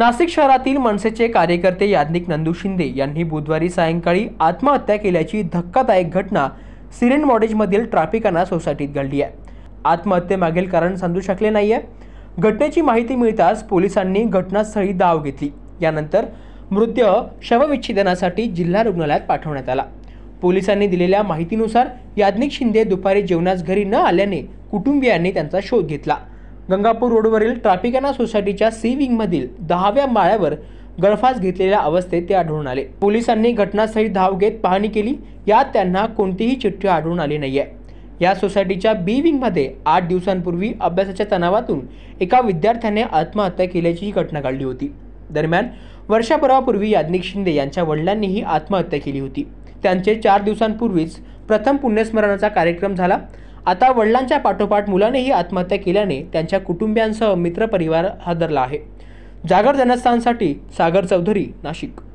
नाशिक शहरातील मनसेचे कार्यकर्ते याज्ञिक नंदू शिंदे यांनी बुधवारी सायंकाळी आत्महत्या केल्याची धक्कादायक घटना सिरेन मॉडेजमधील ट्राफिकांना सोसायटीत घडली आहे आत्महत्येमागील कारण समजू शकले नाही आहे घटनेची माहिती मिळताच पोलिसांनी घटनास्थळी धाव घेतली यानंतर मृत्य शवविच्छेदनासाठी जिल्हा रुग्णालयात पाठवण्यात आला पोलिसांनी दिलेल्या माहितीनुसार याज्ञिक शिंदे दुपारी जेवणास घरी न आल्याने कुटुंबियांनी त्यांचा शोध घेतला गंगापूर रोडवरील ट्राफिकाना सोसायटीच्या सी विंगमधील दहाव्या माळ्यावर गळफास घेतलेल्या अवस्थेत ते आढळून आले पोलिसांनी घटनास्थळी धाव घेत पाहणी केली यात त्यांना कोणतीही चिठ्ठी आढळून आली नाही या सोसायटीच्या बी विंगमध्ये आठ दिवसांपूर्वी अभ्यासाच्या तणावातून एका विद्यार्थ्याने आत्महत्या केल्याची घटना घडली होती दरम्यान वर्षापर्वापूर्वी याज्ञिक शिंदे यांच्या वडिलांनीही आत्महत्या केली होती त्यांचे चार दिवसांपूर्वीच प्रथम पुण्यस्मरणाचा कार्यक्रम झाला आता वडिलांच्या पाठोपाठ मुलानेही आत्महत्या केल्याने त्यांच्या कुटुंबियांसह मित्रपरिवार हादरला आहे जागर जनस्थानसाठी सागर चौधरी नाशिक